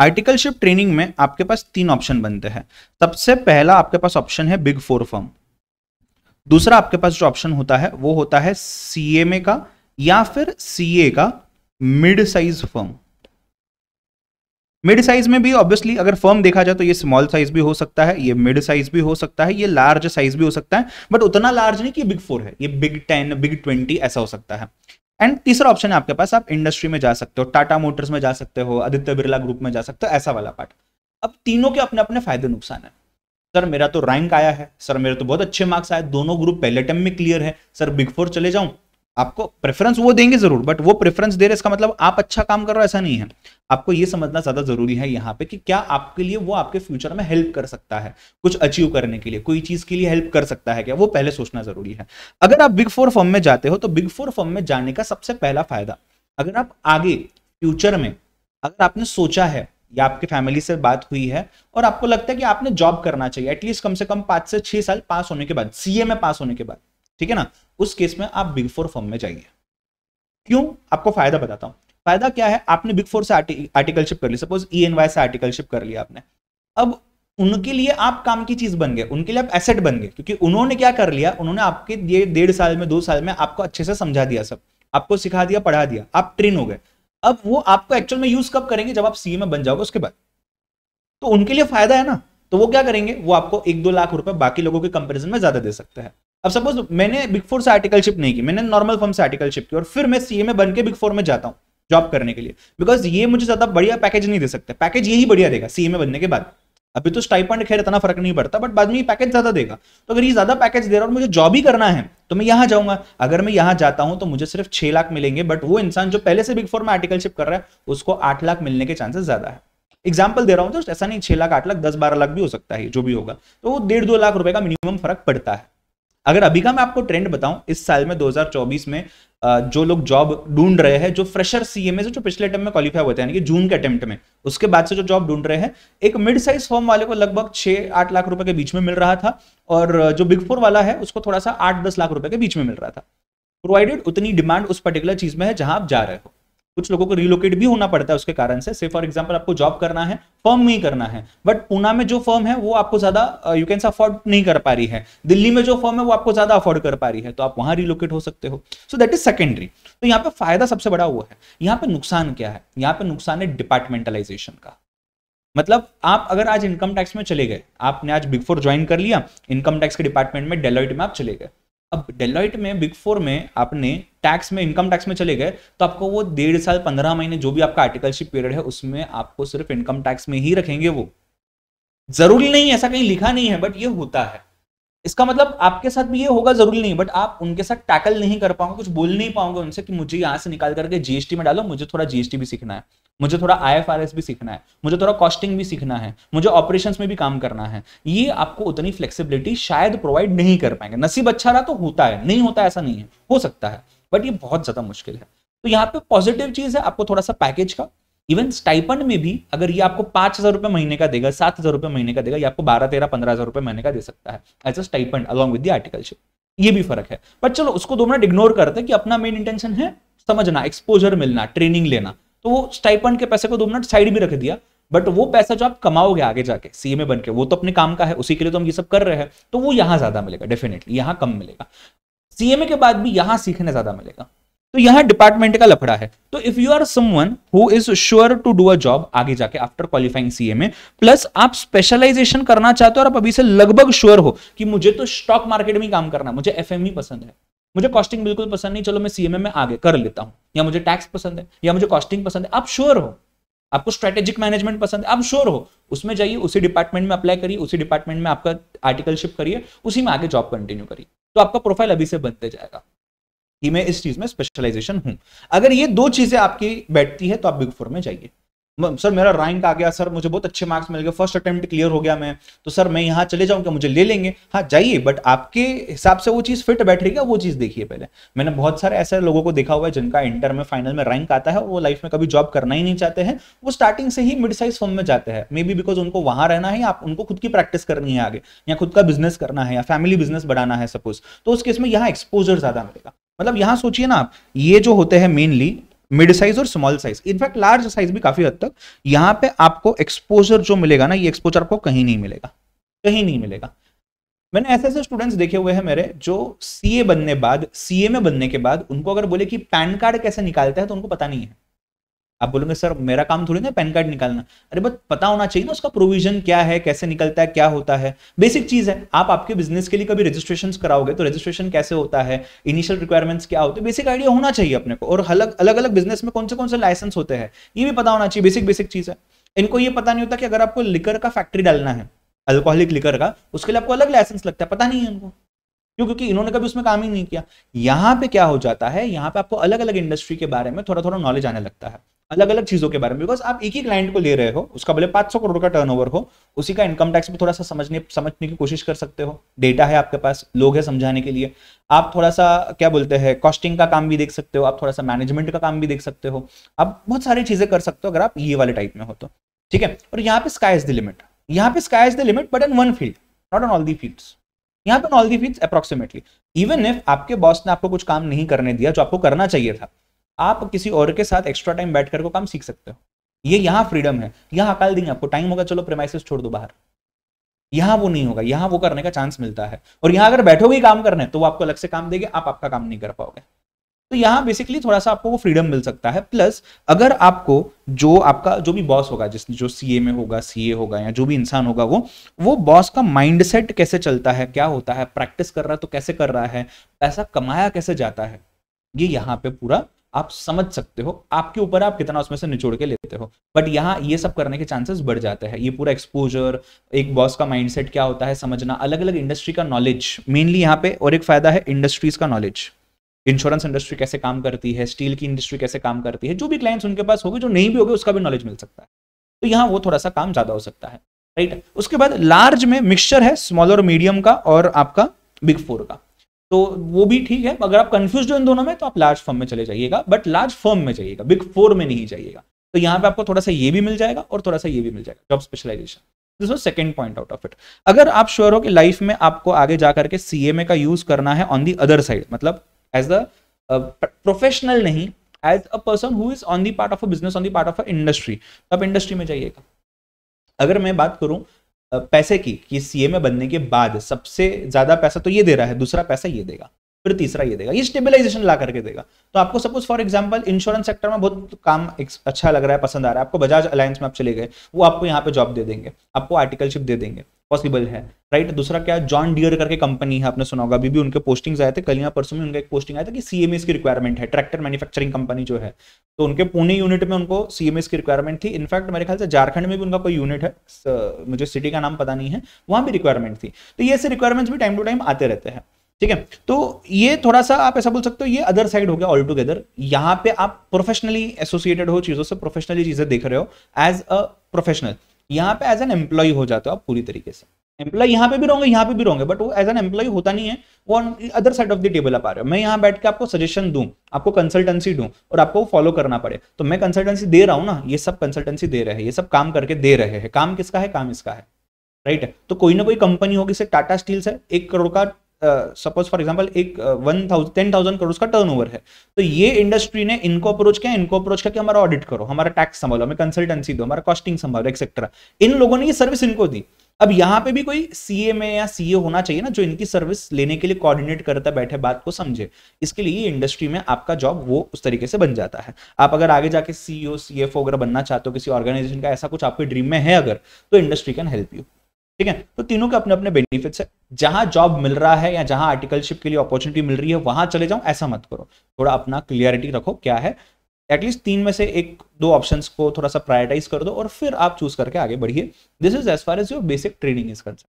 Articleship training में आपके पास तीन ऑप्शन बनते हैं सबसे पहला आपके पास ऑप्शन है बिग फोर फर्म दूसरा आपके पास जो ऑप्शन होता है वो होता है सीएमए का या फिर सीए का mid size firm mid size में भी ऑब्वियसली अगर फर्म देखा जाए तो ये स्मॉल साइज भी हो सकता है ये मिड साइज भी हो सकता है ये लार्ज साइज भी हो सकता है बट उतना लार्ज नहीं कि बिग फोर है ये बिग टेन बिग ट्वेंटी ऐसा हो सकता है एंड तीसरा ऑप्शन है आपके पास आप इंडस्ट्री में जा सकते हो टाटा मोटर्स में जा सकते हो आदित्य बिरला ग्रुप में जा सकते हो ऐसा वाला पार्ट अब तीनों के अपने अपने फायदे नुकसान है सर मेरा तो रैंक आया है सर मेरे तो बहुत अच्छे मार्क्स आए दोनों ग्रुप पहले टाइम में क्लियर है सर बिग फोर चले जाऊं आपको प्रेफरेंस वो देंगे जरूर बट वो प्रेफरेंस दे रहे इसका मतलब आप अच्छा काम कर रहे हो ऐसा नहीं है आपको ये समझना ज्यादा जरूरी है यहाँ पे कि क्या आपके लिए वो आपके फ्यूचर में हेल्प कर सकता है कुछ अचीव करने के लिए कोई चीज के लिए हेल्प कर सकता है क्या वो पहले सोचना जरूरी है अगर आप बिग फोर फॉर्म में जाते हो तो बिग फोर फॉर्म में जाने का सबसे पहला फायदा अगर आप आगे फ्यूचर में अगर आपने सोचा है या आपके फैमिली से बात हुई है और आपको लगता है कि आपने जॉब करना चाहिए एटलीस्ट कम से कम पांच से छह साल पास होने के बाद सीए में पास होने के बाद ठीक है ना उस केस में आप बिग फोर फॉर्म में जाइए क्यों आपको फायदा बताता हूं फायदा क्या है आपने बिग फोर से आर्टिकलशिप कर ली सपोज ई एन वाई से आर्टिकलशिप कर लिया आपने अब उनके लिए आप काम की चीज बन गए उनके लिए आप एसेट बन गए क्योंकि उन्होंने क्या कर लिया उन्होंने आपके ये डेढ़ साल में दो साल में आपको अच्छे से समझा दिया सब आपको सिखा दिया पढ़ा दिया आप ट्रेन हो गए अब वो आपको एक्चुअल में यूज कब करेंगे जब आप सी में बन जाओगे उसके बाद तो उनके लिए फायदा है ना तो वो क्या करेंगे वो आपको एक दो लाख रुपए बाकी लोगों के कंपेरिजन में ज्यादा दे सकते हैं अब सपोज मैंने बिग फोर से आर्टिकलशिप नहीं की मैंने नॉर्मल फॉर्म से आर्टिकलशिप की और फिर मैं सीए में बन के बिग फोर में जाता हूँ जॉब करने के लिए बिकॉज ये मुझे ज्यादा बढ़िया पैकेज नहीं दे सकते पैकेज यही बढ़िया देगा सी में बनने के बाद अभी तो स्टाइपंड खैर इतना फर्क नहीं पड़ता बट बाद में ये पैकेज ज्यादा देगा तो अगर ये ज्यादा पैकेज दे रहा है और मुझे जॉब ही करना है तो मैं यहाँ जाऊंगा अगर मैं यहाँ जाता हूँ तो मुझे सिर्फ छह लाख मिलेंगे बट वो इंसान जो पहले से बिग फोर में आर्टिकलशिप कर रहा है उसको आठ लाख मिलने के चांसेस ज्यादा है एग्जाम्पल दे रहा हूँ तो ऐसा नहीं छह लाख आठ लाख दस बारह लाख भी हो सकता है जो भी होगा तो वो डेढ़ दो लाख रुपए का मिनिमम फर्क पड़ता है अगर अभी का मैं आपको ट्रेंड बताऊं इस साल में 2024 में जो लोग जॉब ढूंढ रहे हैं जो फ्रेशर सीएमए से जो पिछले अटैम्प में क्वालिफाई होते हैं यानी कि जून के अटेम्प्ट में उसके बाद से जो जॉब ढूंढ रहे हैं एक मिड साइज फॉर्म वाले को लगभग छह आठ लाख रुपए के बीच में मिल रहा था और जो बिग फोर वाला है उसको थोड़ा सा आठ दस लाख रुपए के बीच में मिल रहा था प्रोवाइडेड उतनी डिमांड उस पर्टिकुलर चीज में है जहां आप जा रहे हो कुछ लोगों को रिलोकेट भी होना पड़ता है उसके कारण से फॉर एग्जाम्पल आपको जॉब करना है फर्म में ही करना है बट पुना में जो फर्म है वो आपको ज्यादा यू कैन अफोर्ड नहीं कर पा रही है दिल्ली में जो फर्म है वो आपको ज्यादा अफोर्ड कर पा रही है तो आप वहां रिलोकेट हो सकते हो सो दैट इज सेकेंडरी तो यहाँ पे फायदा सबसे बड़ा वो है यहाँ पे नुकसान क्या है यहाँ पे नुकसान है डिपार्टमेंटलाइजेशन का मतलब आप अगर आज इनकम टैक्स में चले गए आपने आज बिग फोर ज्वाइन कर लिया इनकम टैक्स के डिपार्टमेंट में डेलॉइट में आप चले गए अब डेलॉइट में बिग फोर में आपने टैक्स में इनकम टैक्स में चले गए तो आपको वो डेढ़ साल पंद्रह महीने जो भी आपका आर्टिकलशिप पीरियड है उसमें आपको सिर्फ इनकम टैक्स में ही रखेंगे वो जरूरी नहीं ऐसा कहीं लिखा नहीं है बट ये होता है इसका मतलब आपके साथ भी ये होगा जरूरी नहीं बट आप उनके साथ टैकल नहीं कर पाओगे कुछ बोल नहीं पाओगे उनसे कि मुझे यहाँ से निकाल करके जीएसटी में डालो मुझे थोड़ा जीएसटी भी सीखना है मुझे थोड़ा आईएफआरएस भी सीखना है मुझे थोड़ा कॉस्टिंग भी सीखना है मुझे ऑपरेशन में भी काम करना है ये आपको उतनी फ्लेक्सीबिलिटी शायद प्रोवाइड नहीं कर पाएंगे नसीब अच्छा रहा तो होता है नहीं होता ऐसा नहीं है हो सकता है बट ये बहुत ज़्यादा मुश्किल है तो यहाँ पे पॉजिटिव चीज़ है आपको थोड़ा सा पैकेज का इवन स्टाइपन में भी अगर ये आपको पांच हज़ार रुपए महीने का देगा सात हज़ार रुपए महीने का देगा ये आपको बारह तेरह पंद्रह हज़ार रुपए महीने का दे सकता है as a stipend along with the articleship ये भी फर्क है बट चलो उसको दो मिनट इग्नोर करते हैं कि अपना मेन इंटेंशन है समझना एक्सपोजर मिलना ट्रेनिंग लेना तो वो स्टाइपन के पैसे को दो मिनट साइड भी रख दिया बट वो पैसा जो आप कमाओगे आगे जाके सीएमए बन के वो तो अपने काम का है उसी के लिए तो हम ये सब कर रहे हैं तो वो यहाँ ज्यादा मिलेगा डेफिनेटली यहाँ कम मिलेगा सीएमए के बाद भी यहां सीखने ज्यादा मिलेगा तो यहां डिपार्टमेंट का लफड़ा है तो if you are someone who is sure to do a job आगे जाके आफ्टर क्वालिफाइंग सीएमए प्लस आप स्पेशलाइजेशन करना चाहते हो और आप अभी से लगभग श्योर हो कि मुझे तो स्टॉक मार्केट में काम करना मुझे एफ पसंद है मुझे कॉस्टिंग बिल्कुल पसंद नहीं चलो मैं सीएमए में आगे कर लेता हूं या मुझे टैक्स पसंद है या मुझे कॉस्टिंग पसंद है आप श्योर हो आपको स्ट्रेटेजिक मैनेजमेंट पसंद है आप श्योर हो उसमें जाइए उसी डिपार्टमेंट में अप्लाई करिए उसी डिपार्टमेंट में आपका आर्टिकलशिप करिए उसी में आगे जॉब कंटिन्यू करिए तो आपका प्रोफाइल अभी से बनते जाएगा कि मैं इस चीज में स्पेशलाइजेशन हूं अगर ये दो चीजें आपकी बैठती है तो आप बिग फोर में जाइए सर मेरा रैंक आ गया सर मुझे बहुत अच्छे मार्क्स मिल गए फर्स्ट अटेम्प्ट क्लियर हो गया मैं तो सर मैं यहाँ चले जाऊँ क्या मुझे ले लेंगे हाँ जाइए बट आपके हिसाब से वो चीज़ फिट बैठ रही है वो चीज़ देखिए पहले मैंने बहुत सारे ऐसे लोगों को देखा हुआ है जिनका इंटर में फाइनल में रैंक आता है और वो लाइफ में कभी जॉब करना ही नहीं चाहते हैं वो स्टार्टिंग से ही मिड साइज फॉर्म में जाते हैं मे बी बिकॉज उनको वहाँ रहना है या उनको खुद की प्रैक्टिस करनी है आगे या खुद का बिजनेस करना है या फैमिली बिजनेस बढ़ाना है सपोज तो उस केस में यहाँ एक्सपोजर ज़्यादा मिलेगा मतलब यहाँ सोचिए ना आप ये जो होते हैं मेनली मिड साइज और small size in fact large size भी काफी हद तक यहाँ पे आपको एक्सपोजर जो मिलेगा ना ये एक्सपोजर आपको कहीं नहीं मिलेगा कहीं नहीं मिलेगा मैंने ऐसे ऐसे स्टूडेंट्स देखे हुए हैं मेरे जो सीए बनने बाद सीए में बनने के बाद उनको अगर बोले कि पैन कार्ड कैसे निकालते हैं तो उनको पता नहीं है आप बोलोगे सर मेरा काम थोड़ी ना पैन कार्ड निकालना अरे बस पता होना चाहिए ना उसका प्रोविजन क्या है कैसे निकलता है क्या होता है बेसिक चीज है आप आपके बिजनेस के लिए कभी रजिस्ट्रेशन कराओगे तो रजिस्ट्रेशन कैसे होता है इनिशियल रिक्वायरमेंट्स क्या होते हैं बेसिक आइडिया होना चाहिए अपने को और अलग अलग अलग बिजनेस में कौन से कौन से लाइसेंस होते हैं ये भी पता होना चाहिए बेसिक बेसिक चीज है इनको ये पता नहीं होता कि अगर आपको लिकर का फैक्ट्री डालना है अल्कोहलिक लिकर का उसके लिए आपको अलग लाइसेंस लगता है पता नहीं है इनको क्यों क्योंकि इन्होंने कभी उसमें काम ही नहीं किया यहाँ पे क्या हो जाता है यहाँ पे आपको अलग अलग इंडस्ट्री के बारे में थोड़ा थोड़ा नॉलेज आने लगता है अलग अलग चीजों के बारे में बिकॉज आप एक ही क्लाइंट को ले रहे हो उसका भले 500 करोड़ का टर्नओवर हो उसी का इनकम टैक्स भी थोड़ा सा समझने समझने की कोशिश कर सकते हो डेटा है आपके पास लोग है समझाने के लिए आप थोड़ा सा क्या बोलते हैं कॉस्टिंग का काम भी देख सकते हो आप थोड़ा सा मैनेजमेंट का काम भी देख सकते हो आप बहुत सारी चीजें कर सकते हो अगर आप ये वाले टाइप में हो तो ठीक है और यहाँ पे स्काई इज द लिमिट यहाँ पे sky is the limit but in one field not on all the fields यहाँ पे all the field approximately even if आपके बॉस ने आपको कुछ काम नहीं करने दिया जो आपको करना चाहिए था आप किसी और के साथ एक्स्ट्रा टाइम बैठ कर को काम सीख सकते हो ये यहाँ फ्रीडम है यहाँ अकाल देंगे आपको टाइम होगा चलो प्रेमाइसिस छोड़ दो बाहर यहाँ वो नहीं होगा यहाँ वो करने का चांस मिलता है और यहाँ अगर बैठोगे काम करने तो वो आपको अलग से काम देंगे आप आपका काम नहीं कर पाओगे तो यहाँ बेसिकली थोड़ा सा आपको वो फ्रीडम मिल सकता है प्लस अगर आपको जो आपका जो भी बॉस होगा जिस जो सी में होगा सी होगा या जो भी इंसान होगा वो वो बॉस का माइंडसेट कैसे चलता है क्या होता है प्रैक्टिस कर रहा है तो कैसे कर रहा है पैसा कमाया कैसे जाता है ये यहाँ पे पूरा आप समझ सकते हो आपके ऊपर आप कितना उसमें से निचोड़ के लेते हो बट यहाँ ये सब करने के चांसेस बढ़ जाते हैं ये पूरा एक्सपोजर एक बॉस का माइंडसेट क्या होता है समझना अलग अलग इंडस्ट्री का नॉलेज मेनली यहाँ पे और एक फायदा है इंडस्ट्रीज का नॉलेज इंश्योरेंस इंडस्ट्री कैसे काम करती है स्टील की इंडस्ट्री कैसे काम करती है जो भी क्लाइंट्स उनके पास होगी जो नहीं भी होगी उसका भी नॉलेज मिल सकता है तो यहाँ वो थोड़ा सा काम ज्यादा हो सकता है राइट उसके बाद लार्ज में मिक्सचर है स्मॉल और मीडियम का और आपका बिग फोर का तो वो भी ठीक है अगर आप कंफ्यूज हो इन दोनों में तो आप लार्ज फर्म में चले जाइएगा बट लार्ज फर्म में जाइएगा बिग फोर में नहीं जाइएगा तो यहाँ पे आपको थोड़ा सा ये भी मिल जाएगा और थोड़ा सा ये भी मिल जाएगा job specialization this was second point out of it अगर आप श्योर हो कि लाइफ में आपको आगे जा करके सी का यूज करना है ऑन दी अदर साइड मतलब एज अ प्रोफेशनल नहीं as a person who is on the part of a business on the part of a industry तो आप इंडस्ट्री में जाइएगा अगर मैं बात करूं पैसे की कि सीए बनने के बाद सबसे ज्यादा पैसा तो ये दे रहा है दूसरा पैसा ये देगा फिर तीसरा ये देगा ये स्टेबिलाईजेशन ला करके देगा तो आपको suppose for example insurance sector में बहुत काम अच्छा लग रहा है पसंद आ रहा है आपको बजाज अलायंस में आप चले गए वो आपको यहाँ पे जॉब दे देंगे आपको आर्टिकलशिप दे देंगे पॉसिबल है राइट right? दूसरा क्या जॉन डियर करके कंपनी है आपने सुना होगा अभी भी उनके पोस्टिंग्स आए थे कल यहाँ परसों में उनका एक पोस्टिंग आया था कि सीएमएस की रिक्वायरमेंट है ट्रैक्टर मैन्युफैक्चरिंग कंपनी जो है तो उनके पुणे यूनिट में उनको सीएमएस की रिक्वायरमेंट थी इनफैक्ट मेरे ख्याल से झारखंड में भी उनका कोई यूनिट है मुझे सिटी का नाम पता नहीं है वहां भी रिक्वायरमेंट थी तो ये ऐसे रिक्वायरमेंट्स भी टाइम टू टाइम आते रहते हैं ठीक है तो ये थोड़ा सा आप ऐसा बोल सकते हो ये अदर साइड हो गया ऑल टुगेदर यहाँ पे आप प्रोफेशनली एसोसिएटेड हो चीज़ों से प्रोफेशनली चीज़ें देख रहे हो एज अ प्रोफेशनल यहाँ पे एज एन एम्प्लॉय हो जाते हो आप पूरी तरीके से एम्प्लॉय यहाँ पे भी रहोगे यहाँ पे भी रहोगे बट वो एज एन एम्प्लॉय होता नहीं है वो on other side of the table आप आ रहे हो मैं यहाँ बैठ के आपको सजेशन दू आपको कंसल्टेंसी दू और आपको फॉलो करना पड़े तो मैं कंसल्टेंसी दे रहा हूँ ना ये सब कंसल्टेंसी दे रहे हैं ये सब काम करके दे रहे हैं काम किसका है काम इसका है राइट right? तो कोई ना कोई कंपनी होगी से टाटा स्टील्स है एक करोड़ का सपोज फॉर एग्जाम्पल एक one thousand ten thousand crore का टर्नओवर है तो ये इंडस्ट्री ने इनको अप्रोच किया इनको अप्रोच किया कि हमारा ऑडिट करो हमारा टैक्स संभालो हमें कंसल्टेंसी दो हमारा कॉस्टिंग संभालो एक्सेट्रा इन लोगों ने ये सर्विस इनको दी अब यहाँ पे भी कोई सीए में या सीए होना चाहिए ना जो इनकी सर्विस लेने के लिए कोऑर्डिनेट करता बैठे बात को समझे इसके लिए इंडस्ट्री में आपका जॉब वो उस तरीके से बन जाता है आप अगर आगे जाके एफ ओ e वगैरह बनना चाहते हो किसी ऑर्गेनाइजेशन का ऐसा कुछ आपके ड्रीम में है अगर तो इंडस्ट्री कैन हेल्प यू ठीक है तो तीनों के अपने अपने बेनिफिट्स है जहां जॉब मिल रहा है या जहां आर्टिकलशिप के लिए अपॉर्चुनिटी मिल रही है वहां चले जाओ ऐसा मत करो थोड़ा अपना क्लियरिटी रखो क्या है एटलीस्ट तीन में से एक दो ऑप्शंस को थोड़ा सा प्रायोरिटाइज कर दो और फिर आप चूज करके आगे बढ़िए this is as far as your basic training is concern